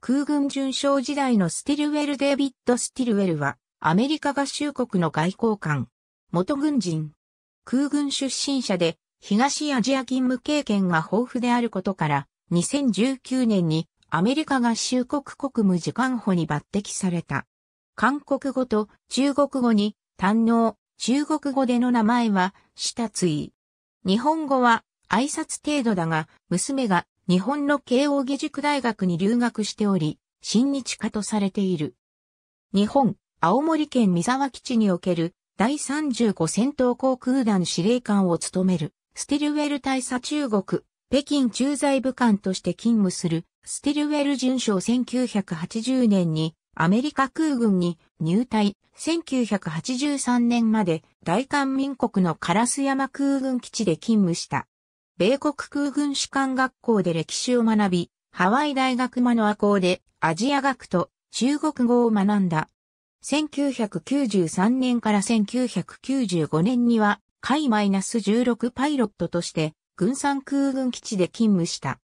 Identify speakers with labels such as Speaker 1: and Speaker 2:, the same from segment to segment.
Speaker 1: 空軍巡将時代のスティルウェル・デイビッド・スティルウェルは、アメリカ合衆国の外交官、元軍人、空軍出身者で、東アジア勤務経験が豊富であることから、2019年にアメリカ合衆国国務次官補に抜擢された。韓国語と中国語に堪能、中国語での名前は、下つい。日本語は挨拶程度だが、娘が日本の慶応義塾大学に留学しており、親日家とされている。日本、青森県三沢基地における第35戦闘航空団司令官を務める、ステルウェル大佐中国、北京駐在武官として勤務する、ステルウェル巡将1980年にアメリカ空軍に入隊、1983年まで大韓民国のカラス山空軍基地で勤務した。米国空軍士官学校で歴史を学び、ハワイ大学マノア校でアジア学と中国語を学んだ。1993年から1995年には、海マイナス -16 パイロットとして、軍産空軍基地で勤務した。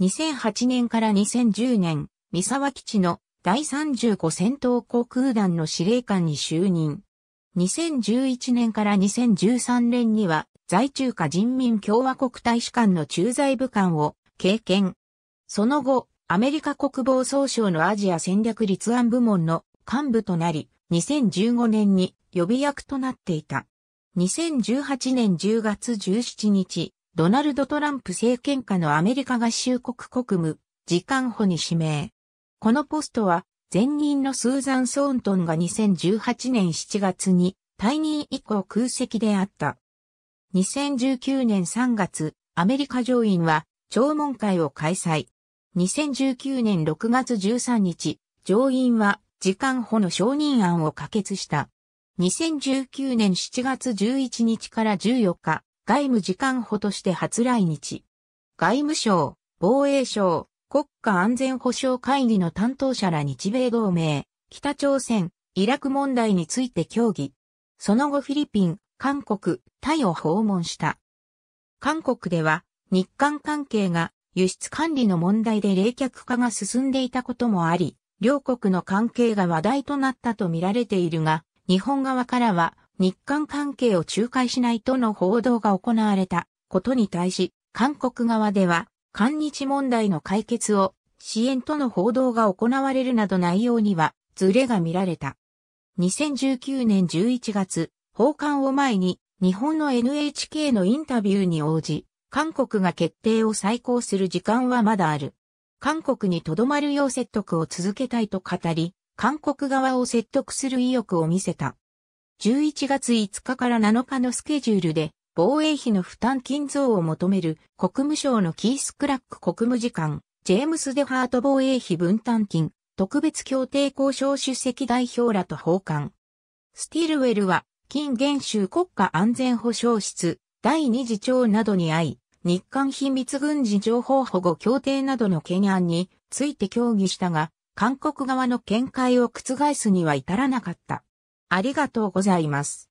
Speaker 1: 2008年から2010年、三沢基地の第35戦闘航空団の司令官に就任。2011年から2013年には在中華人民共和国大使館の駐在部官を経験。その後、アメリカ国防総省のアジア戦略立案部門の幹部となり、2015年に予備役となっていた。2018年10月17日、ドナルド・トランプ政権下のアメリカ合衆国国務次官補に指名。このポストは、前任のスーザン・ソーントンが2018年7月に退任以降空席であった。2019年3月、アメリカ上院は、聴聞会を開催。2019年6月13日、上院は、時間補の承認案を可決した。2019年7月11日から14日、外務時間補として初来日。外務省、防衛省、国家安全保障会議の担当者ら日米同盟、北朝鮮、イラク問題について協議。その後フィリピン、韓国、タイを訪問した。韓国では日韓関係が輸出管理の問題で冷却化が進んでいたこともあり、両国の関係が話題となったと見られているが、日本側からは日韓関係を仲介しないとの報道が行われたことに対し、韓国側では、韓日問題の解決を支援との報道が行われるなど内容にはズレが見られた。2019年11月、訪韓を前に日本の NHK のインタビューに応じ、韓国が決定を再考する時間はまだある。韓国に留まるよう説得を続けたいと語り、韓国側を説得する意欲を見せた。11月5日から7日のスケジュールで、防衛費の負担金増を求める国務省のキース・クラック国務次官、ジェームス・デハート防衛費分担金、特別協定交渉出席代表らと訪韓。スティルウェルは近現州国家安全保障室、第二次長などに会い、日韓秘密軍事情報保護協定などの懸案について協議したが、韓国側の見解を覆すには至らなかった。ありがとうございます。